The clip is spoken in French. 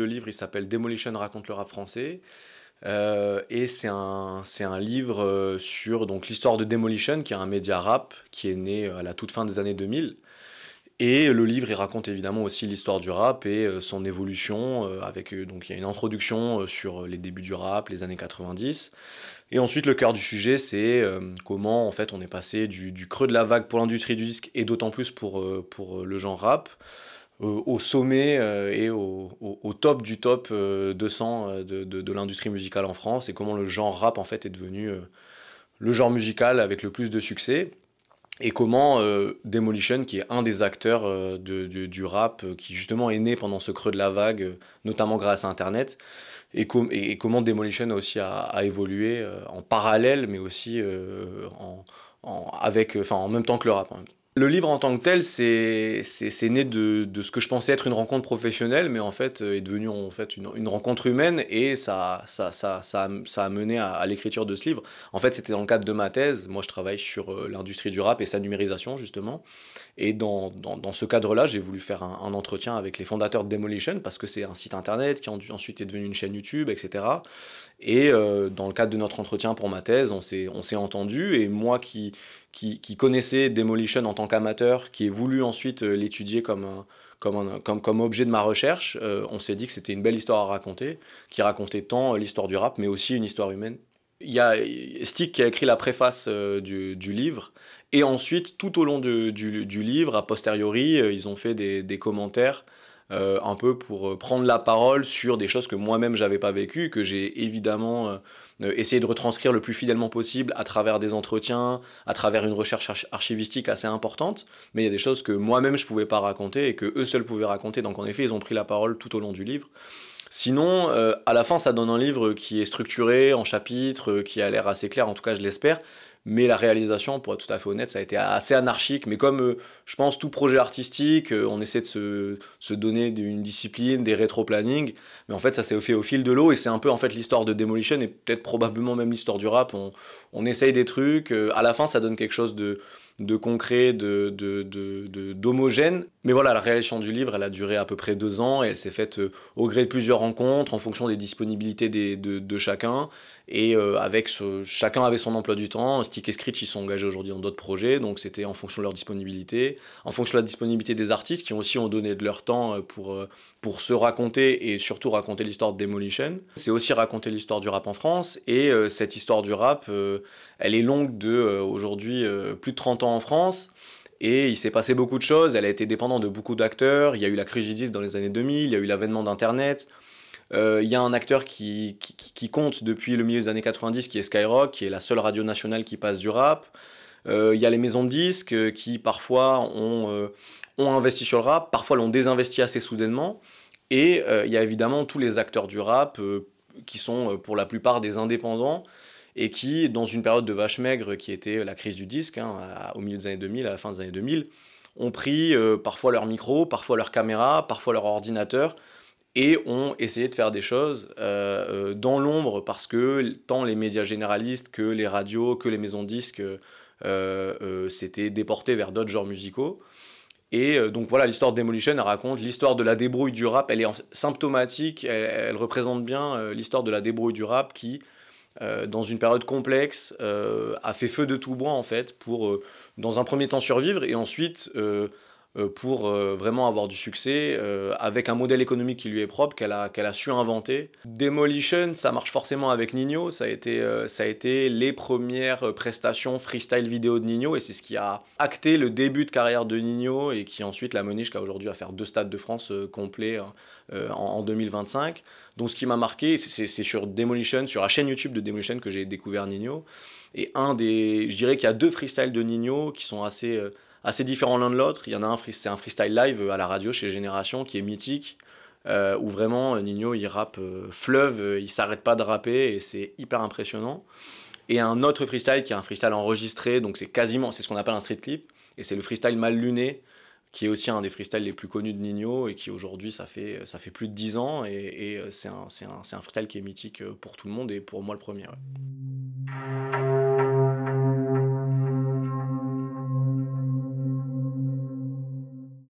Le livre, il s'appelle Demolition raconte le rap français. Euh, et c'est un, livre euh, sur l'histoire de Demolition, qui est un média rap qui est né euh, à la toute fin des années 2000. Et le livre, il raconte évidemment aussi l'histoire du rap et son évolution. avec donc il y a une introduction sur les débuts du rap, les années 90. Et ensuite, le cœur du sujet, c'est comment en fait on est passé du, creux de la vague pour l'industrie du disque et d'autant plus pour le genre rap. Euh, au sommet euh, et au, top du top 200 euh, de, de, l'industrie musicale en France et comment le genre rap en fait est devenu le genre musical avec le plus de succès et comment Demolition, qui est un des acteurs du rap, qui justement est né pendant ce creux de la vague, notamment grâce à Internet, et, et, comment Demolition aussi a, aussi évolué en parallèle, mais aussi en, en, en même temps que le rap. Le livre en tant que tel, c'est né de, de, ce que je pensais être une rencontre professionnelle, mais en fait euh, est devenu en fait une, rencontre humaine et ça, ça, a mené à, l'écriture de ce livre. En fait, c'était dans le cadre de ma thèse. Moi, je travaille sur euh, l'industrie du rap et sa numérisation, justement. Et dans, ce cadre-là, j'ai voulu faire un, entretien avec les fondateurs de Demolition parce que c'est un site internet qui ensuite est devenu une chaîne YouTube, etc. Et euh, dans le cadre de notre entretien pour ma thèse, on s'est entendu et moi qui, qui, connaissait Demolition en tant qu'amateur, qui a voulu ensuite euh, l'étudier comme objet de ma recherche, euh, on s'est dit que c'était une belle histoire à raconter, qui racontait tant euh, l'histoire du rap, mais aussi une histoire humaine. Il y a Stick qui a écrit la préface du, livre, et ensuite, tout au long du, livre, a posteriori, ils ont fait des, des commentaires euh, un peu pour euh, prendre la parole sur des choses que moi-même j'avais pas vécues, que j'ai évidemment euh, essayé de retranscrire le plus fidèlement possible à travers des entretiens, à travers une recherche archivistique assez importante, mais il y a des choses que moi-même je pouvais pas raconter et que eux seuls pouvaient raconter, donc en effet ils ont pris la parole tout au long du livre. Sinon, à la fin, ça donne un livre qui est structuré en chapitres, qui a l'air assez clair, en tout cas je l'espère, mais la réalisation, pour être tout à fait honnête, ça a été assez anarchique. Mais comme euh, je pense tout projet artistique, euh, on essaie de se, donner une discipline, des rétro-planning, mais en fait ça s'est fait au fil de l'eau et c'est un peu en fait l'histoire de Demolition et peut-être probablement même l'histoire du rap. On, on, essaye des trucs, euh, à la fin ça donne quelque chose de, concret, d'homogène. De, de, mais voilà, la réalisation du livre, elle a duré à peu près deux ans et elle s'est faite euh, au gré de plusieurs rencontres, en fonction des disponibilités de, chacun. Et euh, avec chacun avait son emploi du temps. Stick et Scritch, ils sont engagés aujourd'hui dans d'autres projets, donc c'était en fonction de leur disponibilité, en fonction de la disponibilité des artistes qui aussi ont donné de leur temps euh, pour, pour se raconter et surtout raconter l'histoire de Demolition. C'est aussi raconter l'histoire du rap en France et cette histoire du rap, elle est longue de aujourd'hui plus de 30 ans en France. Et il s'est passé beaucoup de choses, elle a été dépendante de beaucoup d'acteurs, il y a eu la crise du dans les années 2000, il y a eu l'avènement d'Internet, euh, il y a un acteur qui, compte depuis le milieu des années 90 qui est Skyrock, qui est la seule radio nationale qui passe du rap. Euh, il y a les maisons de disques euh, qui parfois ont, ont investi sur le rap, parfois l'ont désinvesti assez soudainement. Et il y a évidemment tous les acteurs du rap qui sont pour la plupart des indépendants et qui, dans une période de vache maigre qui était la crise du disque, hein, au milieu des années 2000, à la fin des années 2000, ont pris euh, parfois leur micro, parfois leur caméra, parfois leur ordinateur, et ont essayé de faire des choses euh, euh, dans l'ombre, parce que tant les médias généralistes que les radios, que les maisons disques s'étaient déportés vers d'autres genres musicaux. Et donc voilà, l'histoire de Demolition, elle raconte l'histoire de la débrouille du rap, elle est symptomatique, elle représente bien l'histoire de la débrouille du rap qui euh, dans une période complexe, euh, a fait feu de tout bois en fait pour, euh, dans un premier temps survivre et ensuite euh, pour euh, vraiment avoir du succès euh, avec un modèle économique qui lui est propre, qu'elle a, su inventer. Demolition, ça marche forcément avec Nino, ça a été, ça a été les premières prestations freestyle vidéo de Nino et c'est ce qui a acté le début de carrière de Nino et qui ensuite l'a mené jusqu'à aujourd'hui à faire deux stades de France complets hein, en, 2025. Donc ce qui m'a marqué, c'est sur Demolition, sur la chaîne YouTube de Demolition que j'ai découvert Nino. Et un des, je dirais qu'il y a deux freestyles de Nino qui sont assez assez différents l'un de l'autre. Il y en a un, c'est un freestyle live euh, à la radio chez Génération qui est mythique, euh, où vraiment euh, Nino il rappe euh, fleuve, il s'arrête pas de rapper et c'est hyper impressionnant. Et un autre freestyle qui est un freestyle enregistré, donc c'est quasiment, c'est ce qu'on appelle un street clip, et c'est le freestyle mal luné qui est aussi un des freestyles les plus connus de Nino et qui aujourd'hui ça fait, ça fait plus de 10 ans et, et c'est un, un, freestyle qui est mythique pour tout le monde et pour moi le premier.